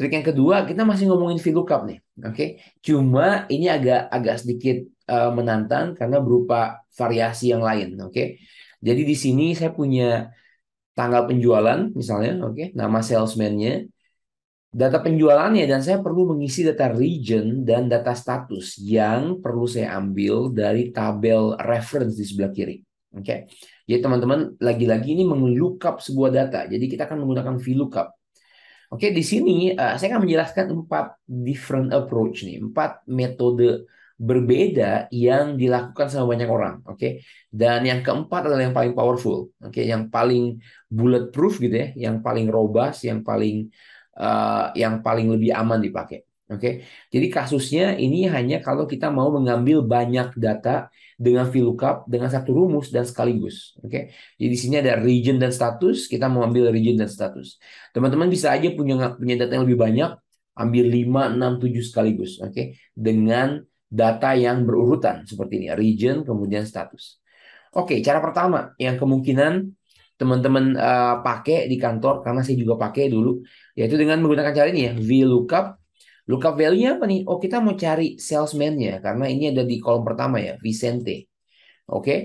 Trik yang kedua, kita masih ngomongin VLOOKUP nih, oke? Okay? Cuma ini agak agak sedikit uh, menantang karena berupa variasi yang lain, oke? Okay? Jadi di sini saya punya tanggal penjualan misalnya, oke, okay? nama salesman-nya, data penjualannya dan saya perlu mengisi data region dan data status yang perlu saya ambil dari tabel reference di sebelah kiri. Oke. Okay? Jadi teman-teman lagi-lagi ini meng-lookup sebuah data. Jadi kita akan menggunakan VLOOKUP Oke, di sini uh, saya akan menjelaskan empat different approach nih, empat metode berbeda yang dilakukan sama banyak orang, oke? Okay? Dan yang keempat adalah yang paling powerful, oke? Okay? Yang paling bulletproof gitu ya, yang paling robust, yang paling uh, yang paling lebih aman dipakai. Oke, okay? jadi kasusnya ini hanya kalau kita mau mengambil banyak data dengan VLOOKUP dengan satu rumus dan sekaligus. Oke, okay? jadi di sini ada region dan status. Kita mau ambil region dan status. Teman-teman bisa aja punya punya data yang lebih banyak, ambil 5, 6, 7 sekaligus. Oke, okay? dengan data yang berurutan seperti ini, region kemudian status. Oke, cara pertama yang kemungkinan teman-teman uh, pakai di kantor karena saya juga pakai dulu yaitu dengan menggunakan cara ini ya VLOOKUP Look up value-nya apa nih? Oh, kita mau cari salesman-nya karena ini ada di kolom pertama ya, Vicente. Oke. Okay?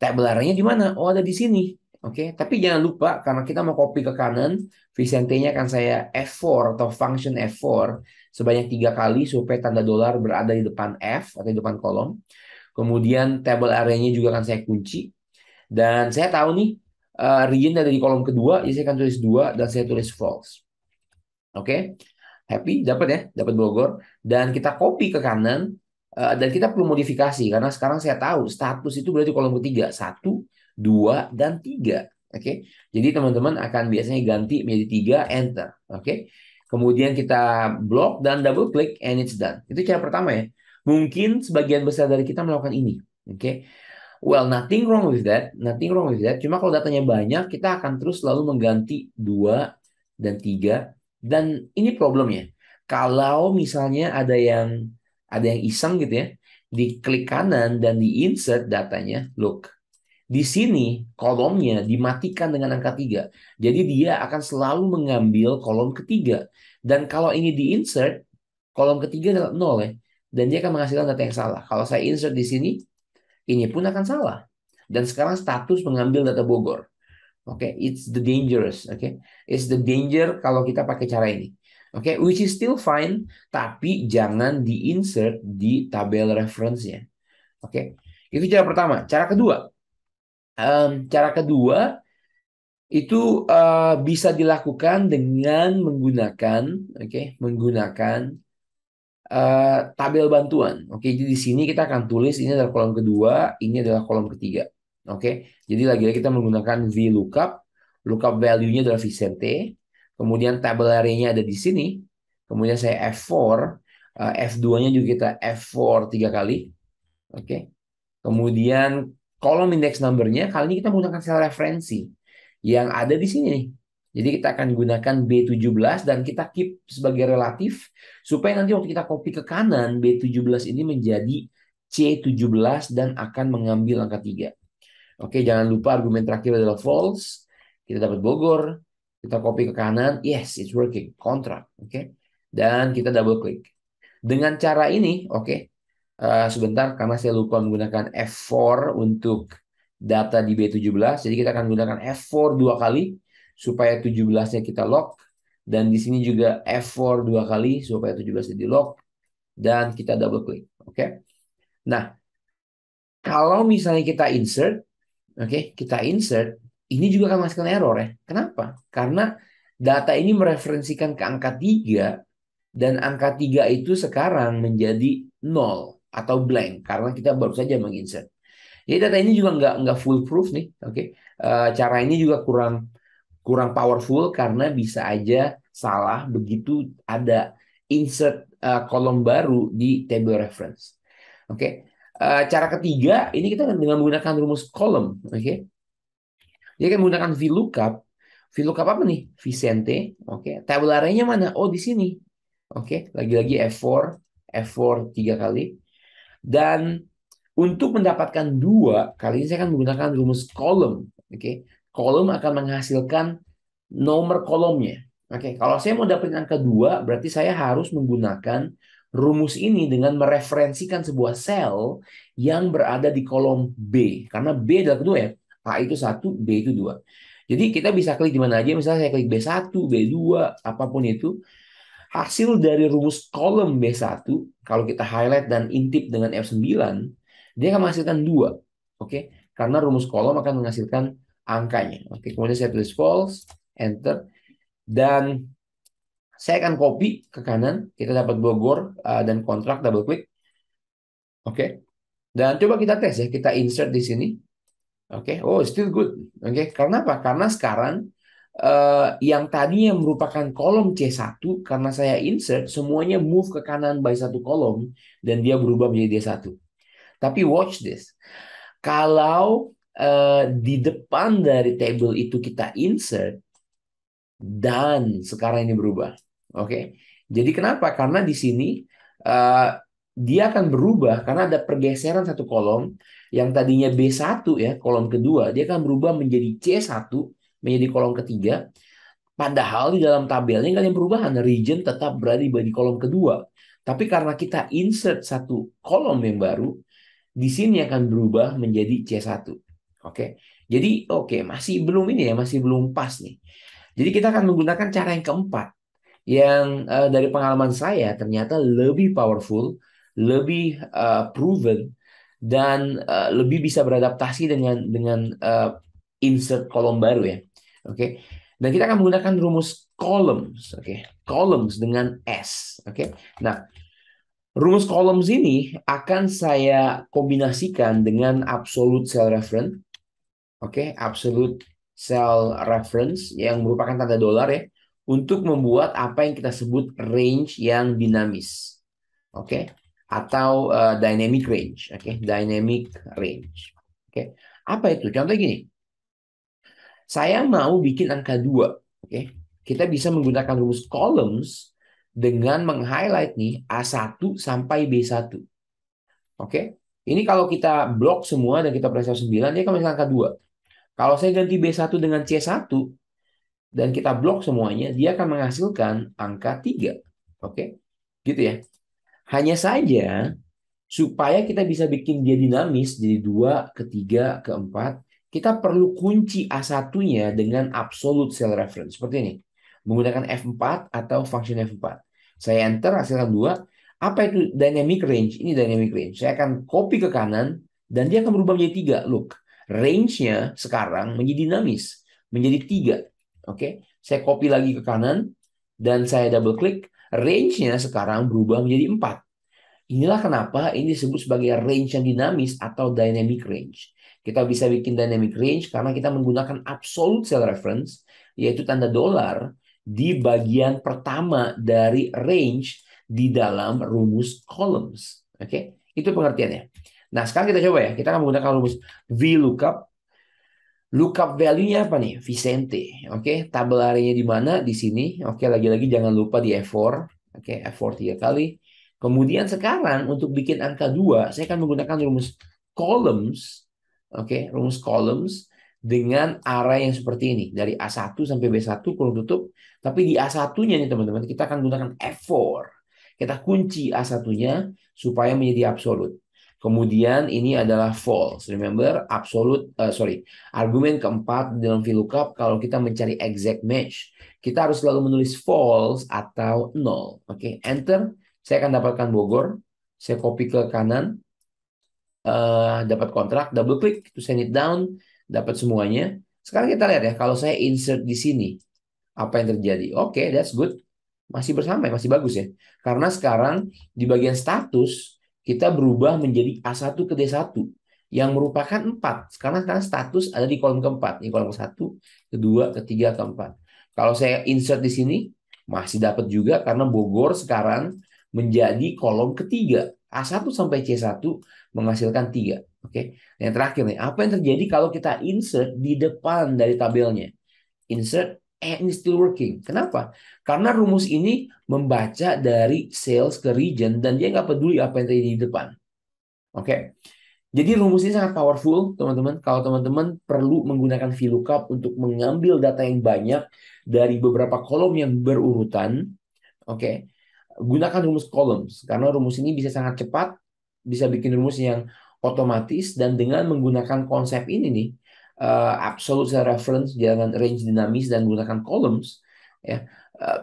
Tabelarnya di mana? Oh, ada di sini. Oke, okay? tapi jangan lupa karena kita mau copy ke kanan, Vicente-nya akan saya F4 atau function F4 sebanyak tiga kali supaya tanda dolar berada di depan F atau di depan kolom. Kemudian table area juga akan saya kunci. Dan saya tahu nih uh, region ada di kolom kedua, jadi saya akan tulis dua dan saya tulis false. Oke. Okay? happy dapat ya dapat Bogor dan kita copy ke kanan eh, dan kita perlu modifikasi karena sekarang saya tahu status itu berarti kolom ketiga satu dua dan tiga oke okay? jadi teman-teman akan biasanya ganti menjadi tiga enter oke okay? kemudian kita block dan double click and it's done itu cara pertama ya mungkin sebagian besar dari kita melakukan ini oke okay? Well, nothing wrong with that, nothing wrong with that. Cuma kalau datanya banyak, kita akan terus selalu mengganti dua dan tiga dan ini problemnya. Kalau misalnya ada yang ada yang iseng gitu ya, di klik kanan dan di insert datanya, look. Di sini kolomnya dimatikan dengan angka 3. Jadi dia akan selalu mengambil kolom ketiga. Dan kalau ini di insert, kolom ketiga adalah 0 ya. Dan dia akan menghasilkan data yang salah. Kalau saya insert di sini, ini pun akan salah. Dan sekarang status mengambil data Bogor. Oke, okay? it's the dangerous. Oke, okay? it's the danger kalau kita pakai cara ini. Oke, okay? which is still fine, tapi jangan diinsert di tabel reference-nya. Oke, okay? itu cara pertama. Cara kedua, um, cara kedua itu uh, bisa dilakukan dengan menggunakan, oke, okay? menggunakan uh, tabel bantuan. Oke, okay? jadi di sini kita akan tulis ini adalah kolom kedua, ini adalah kolom ketiga. Oke, okay? jadi lagi-lagi kita menggunakan VLOOKUP. Lookup value-nya adalah Vicente. Kemudian tabelarinya ada di sini. Kemudian saya F4. F2-nya eh, juga kita F4 tiga kali. Oke. Okay? Kemudian kolom number number-nya kali ini kita menggunakan sel referensi yang ada di sini nih. Jadi kita akan gunakan B17 dan kita keep sebagai relatif supaya nanti waktu kita copy ke kanan B17 ini menjadi C17 dan akan mengambil angka 3. Oke, jangan lupa argumen terakhir adalah false. Kita dapat Bogor, kita copy ke kanan, yes, it's working, kontrak, oke. Dan kita double click. Dengan cara ini, oke, uh, sebentar karena saya lupa menggunakan F4 untuk data di B17, jadi kita akan menggunakan F4 dua kali supaya 17-nya kita lock dan di sini juga F4 dua kali supaya 17 di lock dan kita double klik, oke. Nah, kalau misalnya kita insert Oke, okay, kita insert, ini juga akan menghasilkan error ya. Kenapa? Karena data ini mereferensikan ke angka 3 dan angka 3 itu sekarang menjadi nol atau blank karena kita baru saja menginsert. Jadi data ini juga nggak nggak full proof nih, oke? Okay? Uh, eh, cara ini juga kurang kurang powerful karena bisa aja salah begitu ada insert uh, kolom baru di table reference. Oke, okay? Eh, cara ketiga ini kita dengan menggunakan rumus kolom, oke? Okay? Jadi kan menggunakan VLOOKUP. VLOOKUP apa nih? Vicente, oke. Okay. array-nya mana? Oh, di sini. Oke, okay. lagi-lagi F4, F4 tiga kali. Dan untuk mendapatkan dua, kali ini saya akan menggunakan rumus kolom. Oke, okay. kolom akan menghasilkan nomor kolomnya. Oke, okay. kalau saya mau dapetin angka dua, berarti saya harus menggunakan rumus ini dengan mereferensikan sebuah sel yang berada di kolom B. Karena B adalah kedua ya. A itu satu, B itu dua. Jadi kita bisa klik di mana aja, misalnya saya klik B1, B2, apapun itu. Hasil dari rumus kolom B1, kalau kita highlight dan intip dengan F9, dia akan menghasilkan dua, Oke, karena rumus kolom akan menghasilkan angkanya. Oke, kemudian saya tulis false, enter, dan saya akan copy ke kanan, kita dapat Bogor uh, dan kontrak double click. Oke. Okay. Dan coba kita tes ya, kita insert di sini. Oke, okay. oh still good. Oke, okay. karena apa? Karena sekarang uh, yang tadinya merupakan kolom C1 karena saya insert semuanya move ke kanan by satu kolom dan dia berubah menjadi D1. Tapi watch this. Kalau uh, di depan dari table itu kita insert dan sekarang ini berubah. Oke. Okay? Jadi kenapa? Karena di sini uh, dia akan berubah karena ada pergeseran satu kolom yang tadinya B1 ya, kolom kedua, dia akan berubah menjadi C1 menjadi kolom ketiga. Padahal di dalam tabelnya nggak ada yang perubahan, region tetap berada di kolom kedua. Tapi karena kita insert satu kolom yang baru, di sini akan berubah menjadi C1. Oke. Jadi oke, okay, masih belum ini ya, masih belum pas nih. Jadi kita akan menggunakan cara yang keempat yang uh, dari pengalaman saya ternyata lebih powerful, lebih uh, proven dan uh, lebih bisa beradaptasi dengan dengan uh, insert kolom baru ya. Oke. Okay? Dan kita akan menggunakan rumus columns, oke. Okay? Columns dengan S, oke. Okay? Nah, rumus columns ini akan saya kombinasikan dengan absolute cell reference. Oke, okay? absolute cell reference yang merupakan tanda dolar ya untuk membuat apa yang kita sebut range yang dinamis. Oke? Okay? Atau uh, dynamic range, oke? Okay? Dynamic range. Oke. Okay? Apa itu? Contoh gini. Saya mau bikin angka 2, oke? Okay? Kita bisa menggunakan rumus columns dengan meng-highlight nih A1 sampai B1. Oke? Okay? Ini kalau kita blok semua dan kita periksa 9, dia akan misalnya angka 2. Kalau saya ganti B1 dengan C1, dan kita blok semuanya, dia akan menghasilkan angka 3. Oke? Gitu ya. Hanya saja supaya kita bisa bikin dia dinamis jadi 2, ke 3, ke 4, kita perlu kunci A1-nya dengan absolute cell reference. Seperti ini. Menggunakan F4 atau function F4. Saya enter hasilnya 2. Apa itu dynamic range? Ini dynamic range. Saya akan copy ke kanan dan dia akan berubah menjadi 3. Look, range-nya sekarang menjadi dinamis. Menjadi 3 Oke, saya copy lagi ke kanan dan saya double klik. Range-nya sekarang berubah menjadi 4. Inilah kenapa ini disebut sebagai range yang dinamis atau dynamic range. Kita bisa bikin dynamic range karena kita menggunakan absolute cell reference, yaitu tanda dolar, di bagian pertama dari range di dalam rumus columns. Oke, okay? itu pengertiannya. Nah, sekarang kita coba ya. Kita akan menggunakan rumus VLOOKUP Lookup value-nya apa nih? Vicente. Oke, okay? tabel larinya di mana? Di sini. Oke, okay, lagi-lagi jangan lupa di F4. Oke, okay, F4 tiga kali. Kemudian sekarang untuk bikin angka 2, saya akan menggunakan rumus columns. Oke, okay, rumus columns dengan arah yang seperti ini. Dari A1 sampai B1 kurung tutup. Tapi di A1-nya nih teman-teman, kita akan gunakan F4. Kita kunci A1-nya supaya menjadi absolut. Kemudian ini adalah false. Remember, absolute, uh, sorry, argumen keempat dalam VLOOKUP kalau kita mencari exact match, kita harus selalu menulis false atau null. Oke, okay? enter. Saya akan dapatkan Bogor. Saya copy ke kanan. Uh, dapat kontrak, double click to send it down, dapat semuanya. Sekarang kita lihat ya, kalau saya insert di sini, apa yang terjadi? Oke, okay, that's good. Masih bersama, ya, masih bagus ya. Karena sekarang di bagian status, kita berubah menjadi A1 ke D1 yang merupakan empat. karena sekarang status ada di kolom keempat, di kolom satu, kedua, ketiga, keempat. Kalau saya insert di sini masih dapat juga karena Bogor sekarang menjadi kolom ketiga. A1 sampai C1 menghasilkan tiga. Oke. Yang terakhir nih, apa yang terjadi kalau kita insert di depan dari tabelnya? Insert and it's still working. Kenapa? Karena rumus ini membaca dari sales ke region dan dia nggak peduli apa yang terjadi di depan. Oke. Okay? Jadi rumus ini sangat powerful, teman-teman. Kalau teman-teman perlu menggunakan VLOOKUP untuk mengambil data yang banyak dari beberapa kolom yang berurutan, oke. Okay? Gunakan rumus columns karena rumus ini bisa sangat cepat, bisa bikin rumus yang otomatis dan dengan menggunakan konsep ini nih, uh, absolute secara reference, jangan range dinamis dan gunakan columns, ya uh, eh,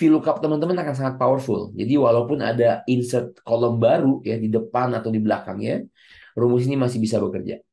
VLOOKUP teman-teman akan sangat powerful. Jadi walaupun ada insert kolom baru ya di depan atau di belakangnya, rumus ini masih bisa bekerja.